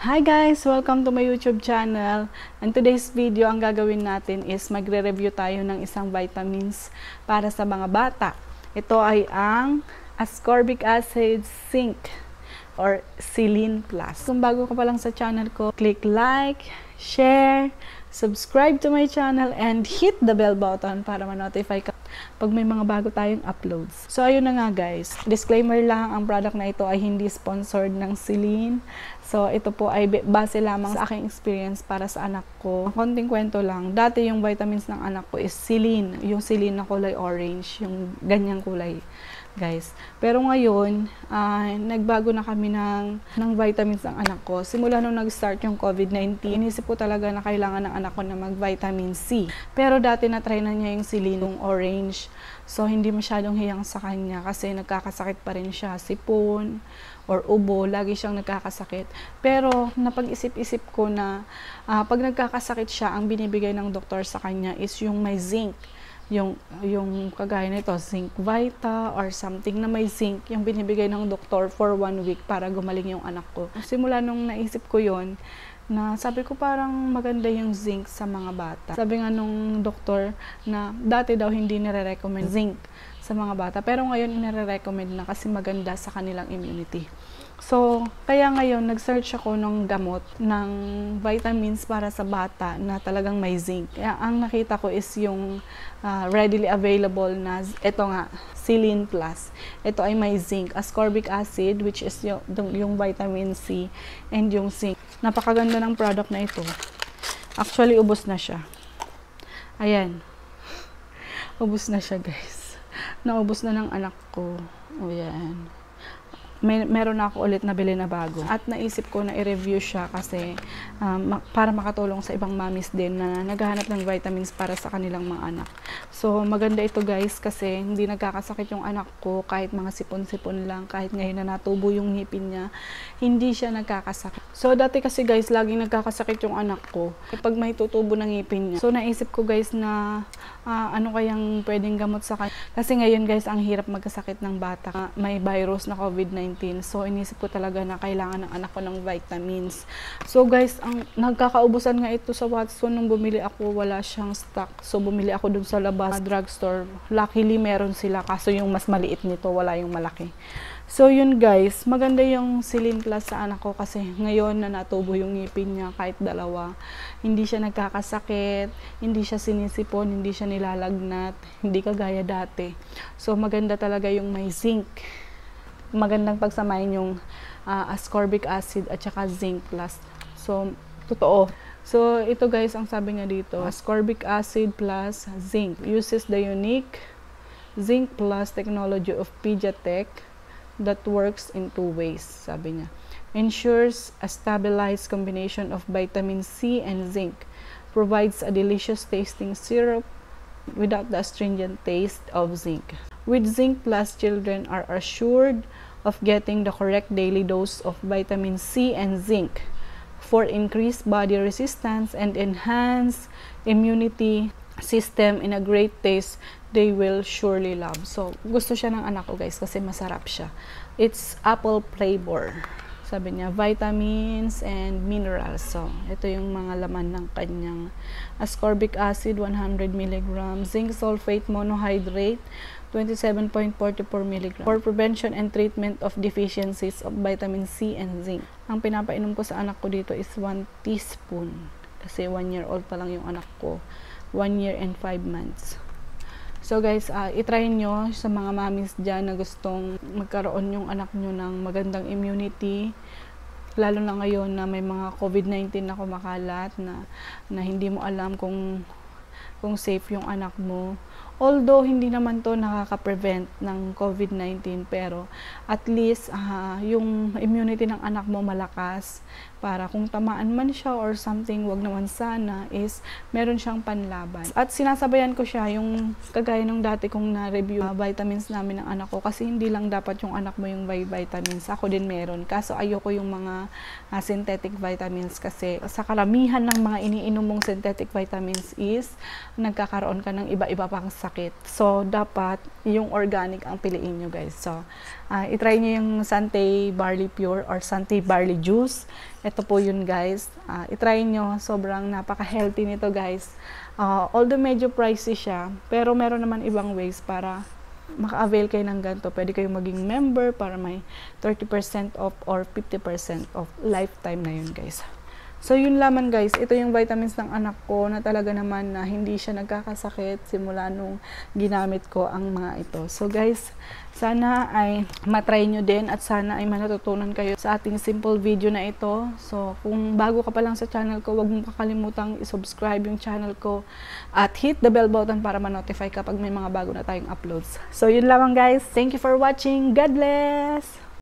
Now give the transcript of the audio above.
Hi guys! Welcome to my YouTube channel. And today's video, ang gagawin natin is magre-review tayo ng isang vitamins para sa mga bata. Ito ay ang ascorbic acid zinc or Celine Plus. Kung bago ka pa lang sa channel ko, click like, share, subscribe to my channel, and hit the bell button para ma-notify ka pag may mga bago tayong uploads. So, ayun na nga guys. Disclaimer lang, ang product na ito ay hindi sponsored ng Celine. So, ito po ay base lamang sa aking experience para sa anak ko. Konting kwento lang, dati yung vitamins ng anak ko is Celine. Yung Celine na kulay orange, yung ganyang kulay guys. Pero ngayon, uh, nagbago na kami ng, ng vitamins ang anak ko. Simula nung nag-start yung COVID-19, inisip ko talaga na kailangan ng anak ko na mag-vitamin C. Pero dati na-try na niya yung silinong orange. So, hindi masyadong hiyang sa kanya kasi nagkakasakit pa rin siya. Sipon or ubo, lagi siyang nagkakasakit. Pero, napag-isip-isip ko na uh, pag nagkakasakit siya, ang binibigay ng doktor sa kanya is yung may zinc yung, yung kagaya nito, zinc vita or something na may zinc, yung binibigay ng doktor for one week para gumaling yung anak ko. Simula nung naisip ko yon na sabi ko parang maganda yung zinc sa mga bata. Sabi nga nung doktor na dati daw hindi nire-recommend zinc sa mga bata. Pero ngayon, inare-recommend na kasi maganda sa kanilang immunity. So, kaya ngayon, nag-search ako ng gamot ng vitamins para sa bata na talagang may zinc. Kaya ang nakita ko is yung uh, readily available na, ito nga, Silin Plus. Ito ay may zinc, ascorbic acid, which is yung, yung vitamin C, and yung zinc. Napakaganda ng product na ito. Actually, ubos na siya. Ayan. Ubos na siya, guys naubos na ng anak ko. O yan. May, meron na ako ulit na nabili na bago. At naisip ko na i-review siya kasi um, para makatulong sa ibang mamis din na naghahanap ng vitamins para sa kanilang mga anak. So, maganda ito guys kasi hindi nagkakasakit yung anak ko kahit mga sipon-sipon lang, kahit ngayon na natubo yung ngipin niya, hindi siya nagkakasakit. So, dati kasi guys, laging nagkakasakit yung anak ko pag may tutubo ng ngipin niya. So, naisip ko guys na uh, ano kayang pwedeng gamot sa kanya. Kasi ngayon guys, ang hirap magkasakit ng bata. Uh, may virus na COVID-19. So, inisip ko talaga na kailangan ng anak ko ng vitamins. So guys, ang nagkakaubusan nga ito sa Watson nung bumili ako, wala siyang stock. So, bumili ako dun sa labas mga drugstore, luckily meron sila kaso yung mas maliit nito, wala yung malaki. So yun guys, maganda yung Silin Plus sa anak ko kasi ngayon na natubo yung ngipin niya kahit dalawa. Hindi siya nagkakasakit, hindi siya sinisipon, hindi siya nilalagnat, hindi kagaya dati. So maganda talaga yung may zinc. Magandang pagsamahin yung uh, ascorbic acid at saka zinc plus. So totoo, So, ito guys, ang sabi niya dito, ascorbic acid plus zinc uses the unique zinc plus technology of Pediatech that works in two ways, sabi niya. Ensures a stabilized combination of vitamin C and zinc. Provides a delicious tasting syrup without the astringent taste of zinc. With zinc plus, children are assured of getting the correct daily dose of vitamin C and zinc for increased body resistance and enhanced immunity system in a great taste they will surely love. So, gusto siya ng anak ko guys kasi masarap siya. It's apple flavor. Sabi niya, vitamins and minerals. So, ito yung mga laman ng kanyang ascorbic acid, 100 mg, zinc sulfate monohydrate, 27.44 mg for prevention and treatment of deficiencies of vitamin C and zinc. Ang pinapainom ko sa anak ko dito is 1 teaspoon kasi 1 year old pa lang yung anak ko. 1 year and 5 months. So guys, uh, itry nyo sa mga mamis dyan na gustong magkaroon yung anak nyo ng magandang immunity. Lalo na ngayon na may mga COVID-19 na kumakalat na, na hindi mo alam kung kung safe yung anak mo. Although hindi naman to nakaka-prevent ng COVID-19 pero at least uh, yung immunity ng anak mo malakas para kung tamaan man siya or something wag naman sana is meron siyang panlaban. At sinasabayan ko siya yung kagaya nung dati kong na-review uh, vitamins namin ng anak ko kasi hindi lang dapat yung anak mo yung by vitamins. Ako din meron. Kaso ayoko yung mga uh, synthetic vitamins kasi sa karamihan ng mga iniinom mong synthetic vitamins is nagkakaroon ka ng iba-iba pang sakit. So, dapat yung organic ang piliin nyo guys. So, uh, itry nyo yung Sante Barley Pure or Sante Barley Juice. Ito po yun guys. Uh, itry nyo. Sobrang napaka-healthy nito guys. Uh, although medyo pricey siya, pero meron naman ibang ways para maka-avail kayo ng ganito. Pwede kayong maging member para may 30% off or 50% off lifetime na yun guys. So, yun laman guys, ito yung vitamins ng anak ko na talaga naman na hindi siya nagkakasakit simula nung ginamit ko ang mga ito. So guys, sana ay matry nyo din at sana ay manatutunan kayo sa ating simple video na ito. So, kung bago ka pa lang sa channel ko, huwag mong kakalimutang isubscribe yung channel ko at hit the bell button para manotify kapag may mga bago na tayong uploads. So, yun lamang guys. Thank you for watching. God bless!